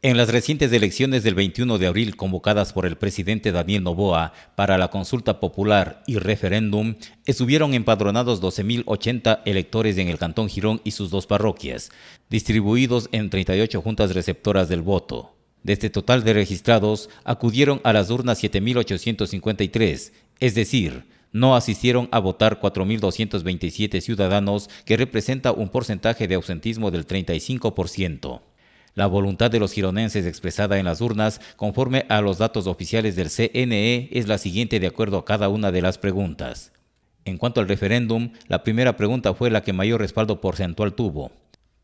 En las recientes elecciones del 21 de abril convocadas por el presidente Daniel Novoa para la consulta popular y referéndum, estuvieron empadronados 12.080 electores en el Cantón Girón y sus dos parroquias, distribuidos en 38 juntas receptoras del voto. De este total de registrados, acudieron a las urnas 7.853, es decir, no asistieron a votar 4.227 ciudadanos, que representa un porcentaje de ausentismo del 35%. La voluntad de los gironenses expresada en las urnas, conforme a los datos oficiales del CNE, es la siguiente de acuerdo a cada una de las preguntas. En cuanto al referéndum, la primera pregunta fue la que mayor respaldo porcentual tuvo.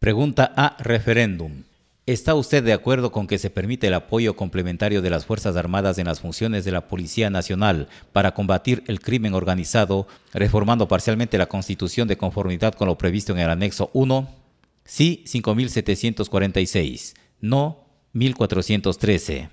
Pregunta A. Referéndum. ¿Está usted de acuerdo con que se permite el apoyo complementario de las Fuerzas Armadas en las funciones de la Policía Nacional para combatir el crimen organizado, reformando parcialmente la Constitución de conformidad con lo previsto en el anexo 1? Sí, 5.746. No, 1.413.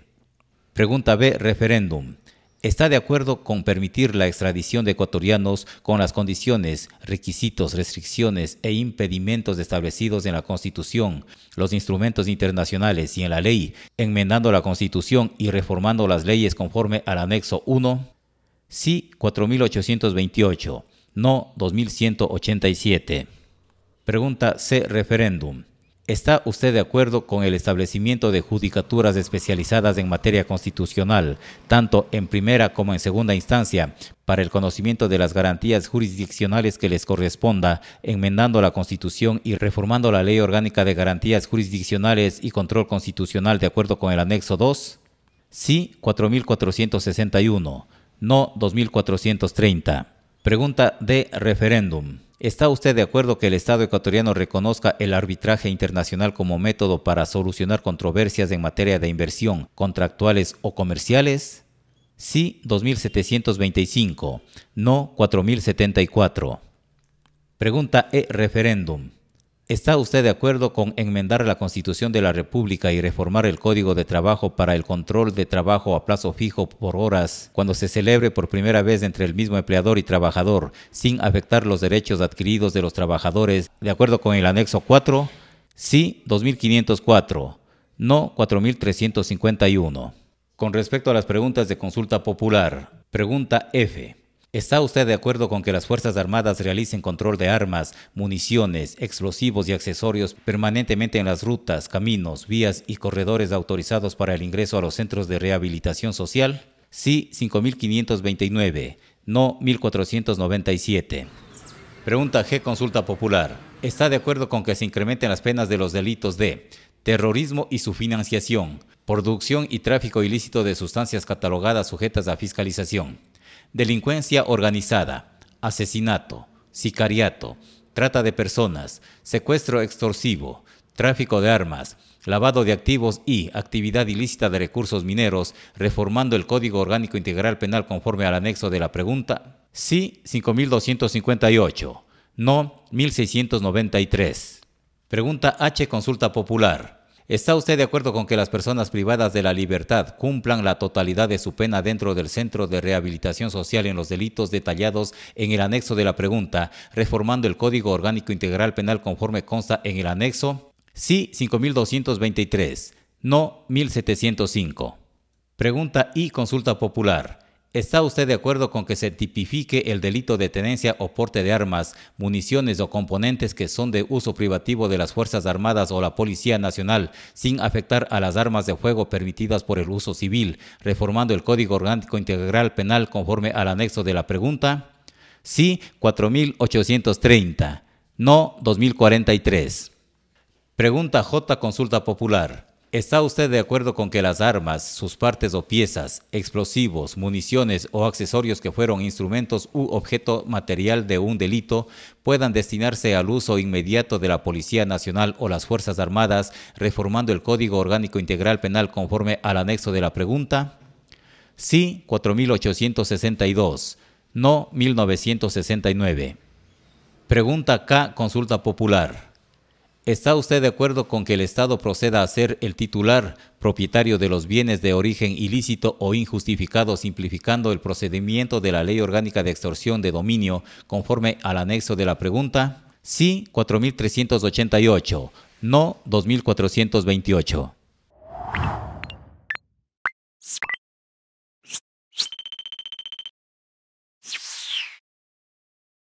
Pregunta B. Referéndum. ¿Está de acuerdo con permitir la extradición de ecuatorianos con las condiciones, requisitos, restricciones e impedimentos establecidos en la Constitución, los instrumentos internacionales y en la ley, enmendando la Constitución y reformando las leyes conforme al anexo 1? Sí, 4.828. No, 2.187. Pregunta C. Referéndum. ¿Está usted de acuerdo con el establecimiento de judicaturas especializadas en materia constitucional, tanto en primera como en segunda instancia, para el conocimiento de las garantías jurisdiccionales que les corresponda, enmendando la Constitución y reformando la Ley Orgánica de Garantías Jurisdiccionales y Control Constitucional de acuerdo con el anexo 2? Sí, 4461. No, 2430. Pregunta de referéndum. ¿Está usted de acuerdo que el Estado ecuatoriano reconozca el arbitraje internacional como método para solucionar controversias en materia de inversión, contractuales o comerciales? Sí, 2725. No, 4074. Pregunta e referéndum. ¿Está usted de acuerdo con enmendar la Constitución de la República y reformar el Código de Trabajo para el control de trabajo a plazo fijo por horas cuando se celebre por primera vez entre el mismo empleador y trabajador, sin afectar los derechos adquiridos de los trabajadores, de acuerdo con el anexo 4? Sí, 2504. No, 4351. Con respecto a las preguntas de consulta popular, pregunta F. ¿Está usted de acuerdo con que las Fuerzas Armadas realicen control de armas, municiones, explosivos y accesorios permanentemente en las rutas, caminos, vías y corredores autorizados para el ingreso a los centros de rehabilitación social? Sí, 5.529. No, 1.497. Pregunta G. Consulta Popular. ¿Está de acuerdo con que se incrementen las penas de los delitos de terrorismo y su financiación, producción y tráfico ilícito de sustancias catalogadas sujetas a fiscalización, delincuencia organizada, asesinato, sicariato, trata de personas, secuestro extorsivo, tráfico de armas, lavado de activos y actividad ilícita de recursos mineros, reformando el Código Orgánico Integral Penal conforme al anexo de la pregunta. Sí, 5258. No, 1693. Pregunta H. Consulta Popular. ¿Está usted de acuerdo con que las personas privadas de la libertad cumplan la totalidad de su pena dentro del Centro de Rehabilitación Social en los delitos detallados en el anexo de la pregunta, reformando el Código Orgánico Integral Penal conforme consta en el anexo? Sí, 5223. No, 1705. Pregunta I. consulta popular. ¿Está usted de acuerdo con que se tipifique el delito de tenencia o porte de armas, municiones o componentes que son de uso privativo de las Fuerzas Armadas o la Policía Nacional, sin afectar a las armas de fuego permitidas por el uso civil, reformando el Código Orgánico Integral Penal conforme al anexo de la pregunta? Sí, 4830. No, 2043. Pregunta J. Consulta Popular. ¿Está usted de acuerdo con que las armas, sus partes o piezas, explosivos, municiones o accesorios que fueron instrumentos u objeto material de un delito puedan destinarse al uso inmediato de la Policía Nacional o las Fuerzas Armadas, reformando el Código Orgánico Integral Penal conforme al anexo de la pregunta? Sí, 4862. No, 1969. Pregunta K, consulta popular. ¿Está usted de acuerdo con que el Estado proceda a ser el titular propietario de los bienes de origen ilícito o injustificado, simplificando el procedimiento de la Ley Orgánica de Extorsión de Dominio conforme al anexo de la pregunta? Sí, 4.388. No, 2.428.